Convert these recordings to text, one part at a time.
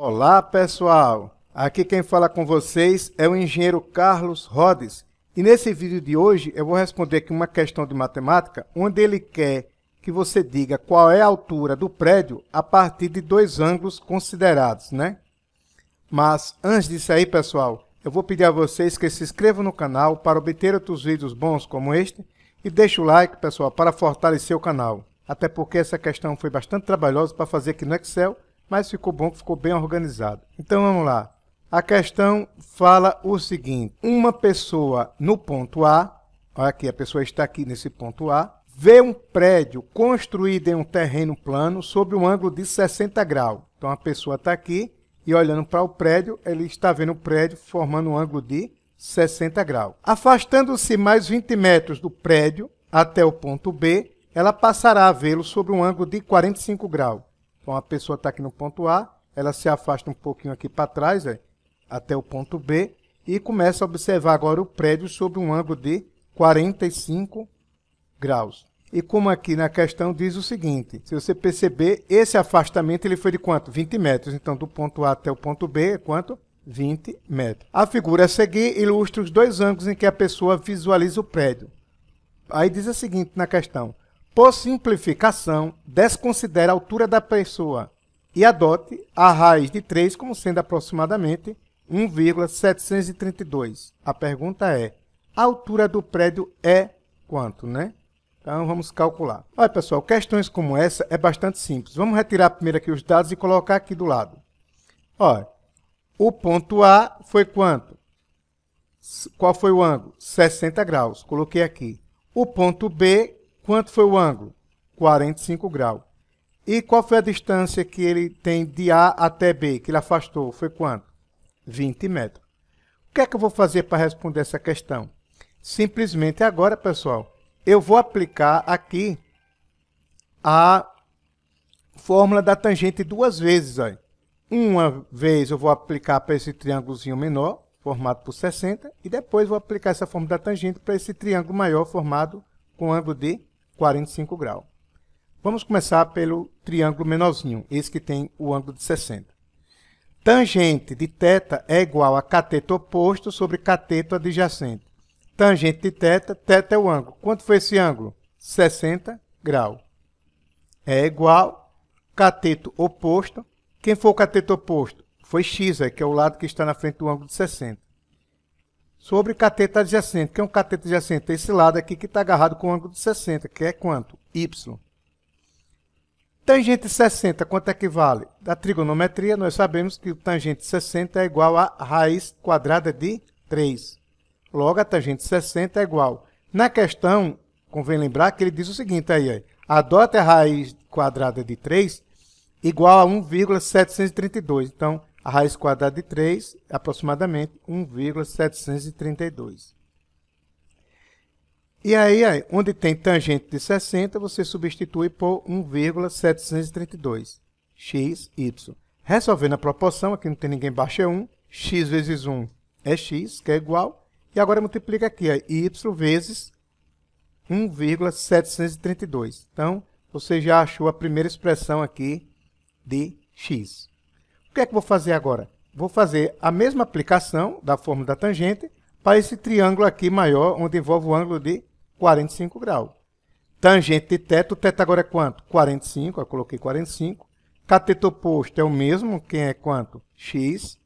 Olá, pessoal! Aqui quem fala com vocês é o engenheiro Carlos Rhodes. E nesse vídeo de hoje eu vou responder aqui uma questão de matemática onde ele quer que você diga qual é a altura do prédio a partir de dois ângulos considerados, né? Mas antes disso aí, pessoal, eu vou pedir a vocês que se inscrevam no canal para obter outros vídeos bons como este e deixe o like, pessoal, para fortalecer o canal. Até porque essa questão foi bastante trabalhosa para fazer aqui no Excel mas ficou bom, ficou bem organizado. Então vamos lá. A questão fala o seguinte: uma pessoa no ponto A, olha aqui, a pessoa está aqui nesse ponto A, vê um prédio construído em um terreno plano sobre um ângulo de 60 graus. Então a pessoa está aqui e olhando para o prédio, ele está vendo o prédio formando um ângulo de 60 graus. Afastando-se mais 20 metros do prédio até o ponto B, ela passará a vê-lo sobre um ângulo de 45 graus. Então a pessoa está aqui no ponto A, ela se afasta um pouquinho aqui para trás, até o ponto B, e começa a observar agora o prédio sob um ângulo de 45 graus. E como aqui na questão diz o seguinte, se você perceber, esse afastamento ele foi de quanto? 20 metros. Então, do ponto A até o ponto B é quanto? 20 metros. A figura a seguir ilustra os dois ângulos em que a pessoa visualiza o prédio. Aí diz o seguinte na questão, por simplificação, desconsidere a altura da pessoa e adote a raiz de 3 como sendo aproximadamente 1,732. A pergunta é, a altura do prédio é quanto, né? Então, vamos calcular. Olha, pessoal, questões como essa é bastante simples. Vamos retirar primeiro aqui os dados e colocar aqui do lado. Olha, o ponto A foi quanto? Qual foi o ângulo? 60 graus. Coloquei aqui. O ponto B, Quanto foi o ângulo? 45 graus. E qual foi a distância que ele tem de A até B, que ele afastou? Foi quanto? 20 metros. O que é que eu vou fazer para responder essa questão? Simplesmente agora, pessoal, eu vou aplicar aqui a fórmula da tangente duas vezes. Olha. Uma vez eu vou aplicar para esse triângulozinho menor, formado por 60, e depois vou aplicar essa fórmula da tangente para esse triângulo maior, formado com ângulo de 45 graus. Vamos começar pelo triângulo menorzinho, esse que tem o ângulo de 60. Tangente de θ é igual a cateto oposto sobre cateto adjacente. Tangente de θ, θ é o ângulo. Quanto foi esse ângulo? 60 graus. É igual cateto oposto. Quem for o cateto oposto? Foi x, é que é o lado que está na frente do ângulo de 60 sobre cateta adjacente. que é um cateta adjacente? Esse lado aqui que está agarrado com o ângulo de 60, que é quanto? Y. Tangente 60, quanto equivale? É da trigonometria, nós sabemos que o tangente 60 é igual a raiz quadrada de 3. Logo, a tangente 60 é igual. Na questão, convém lembrar que ele diz o seguinte aí, aí adota a raiz quadrada de 3 igual a 1,732. Então, a raiz quadrada de 3 é aproximadamente 1,732. E aí, onde tem tangente de 60, você substitui por 1,732. x, y. Resolvendo a proporção, aqui não tem ninguém baixo, é 1. x vezes 1 é x, que é igual. E agora multiplica aqui, ó, y vezes 1,732. Então, você já achou a primeira expressão aqui de x. O que é que vou fazer agora? Vou fazer a mesma aplicação da fórmula da tangente para esse triângulo aqui maior, onde envolve o ângulo de 45 graus. Tangente de teto, o teto agora é quanto? 45, eu coloquei 45. Cateto oposto é o mesmo, quem é quanto? X.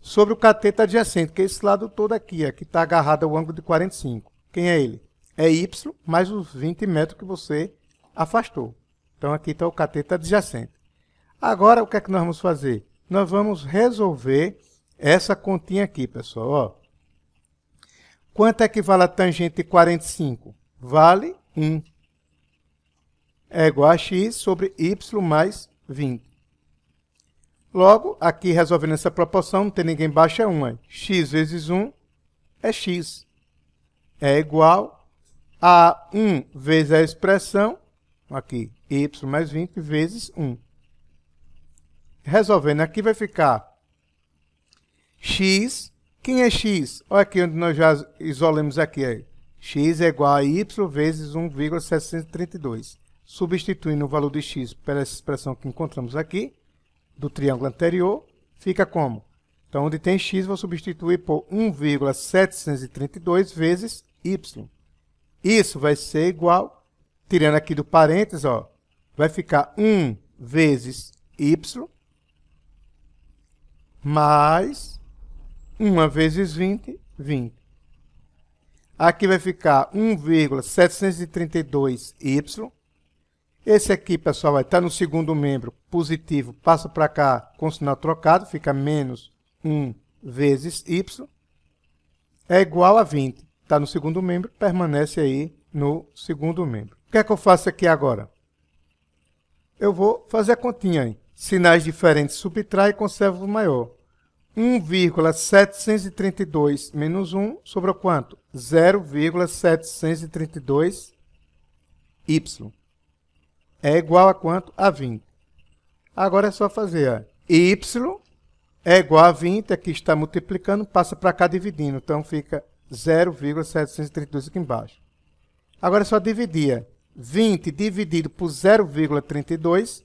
Sobre o cateto adjacente, que é esse lado todo aqui, ó, que está agarrado ao ângulo de 45. Quem é ele? É Y mais os 20 metros que você afastou. Então aqui está o cateto adjacente. Agora o que é que nós vamos fazer? nós vamos resolver essa continha aqui, pessoal. Ó. Quanto é que vale a tangente de 45? Vale 1. É igual a x sobre y mais 20. Logo, aqui resolvendo essa proporção, não tem ninguém é 1. x vezes 1 é x. É igual a 1 vezes a expressão, aqui, y mais 20 vezes 1 resolvendo. Aqui vai ficar x. Quem é x? Olha aqui onde nós já isolamos aqui. x é igual a y vezes 1,732. Substituindo o valor de x pela expressão que encontramos aqui, do triângulo anterior, fica como? Então, onde tem x, vou substituir por 1,732 vezes y. Isso vai ser igual, tirando aqui do parênteses, ó, vai ficar 1 vezes y mais 1 vezes 20, 20. Aqui vai ficar 1,732y. Esse aqui, pessoal, vai estar tá no segundo membro positivo, passa para cá com o sinal trocado, fica menos 1 vezes y. É igual a 20. Está no segundo membro, permanece aí no segundo membro. O que é que eu faço aqui agora? Eu vou fazer a continha aí sinais diferentes subtrai e conserva o maior. 1,732 menos 1 sobre o quanto? 0,732 y. É igual a quanto? A 20. Agora é só fazer. Ó. y é igual a 20, aqui está multiplicando, passa para cá dividindo. Então fica 0,732 aqui embaixo. Agora é só dividir. 20 dividido por 0,32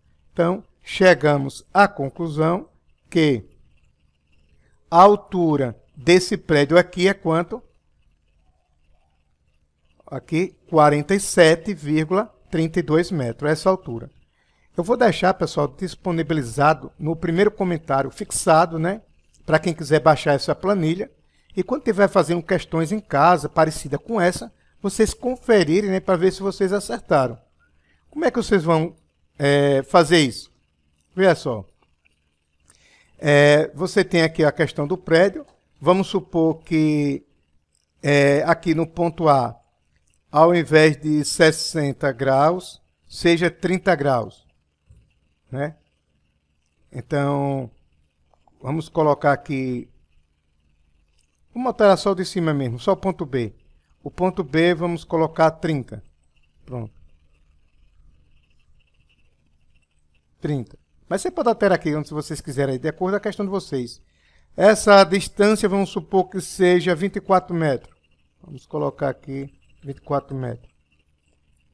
Então, chegamos à conclusão que a altura desse prédio aqui é quanto? Aqui, 47,32 metros, essa altura. Eu vou deixar, pessoal, disponibilizado no primeiro comentário fixado, né? Para quem quiser baixar essa planilha. E quando estiver fazendo questões em casa, parecida com essa, vocês conferirem né, para ver se vocês acertaram. Como é que vocês vão é, fazer isso? Veja só. É, você tem aqui a questão do prédio. Vamos supor que é, aqui no ponto A, ao invés de 60 graus, seja 30 graus. Né? Então, vamos colocar aqui. Vamos alterar só o de cima mesmo, só o ponto B. O ponto B vamos colocar 30. Pronto. 30. Mas você pode alterar aqui onde vocês quiserem, de acordo com a questão de vocês. Essa distância, vamos supor que seja 24 metros. Vamos colocar aqui 24 metros.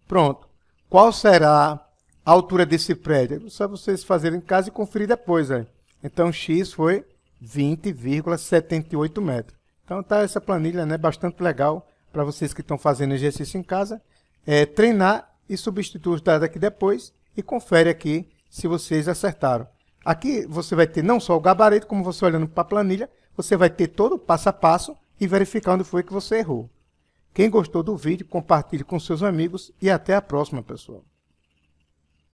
Pronto. Qual será a altura desse prédio? É só vocês fazerem em casa e conferir depois. Aí. Né? Então, x foi 20,78 metros. Então, tá essa planilha né, bastante legal para vocês que estão fazendo exercício em casa. É, treinar e substituir os dados aqui depois e confere aqui se vocês acertaram. Aqui você vai ter não só o gabarito, como você olhando para a planilha, você vai ter todo o passo a passo e verificar onde foi que você errou. Quem gostou do vídeo, compartilhe com seus amigos e até a próxima, pessoal.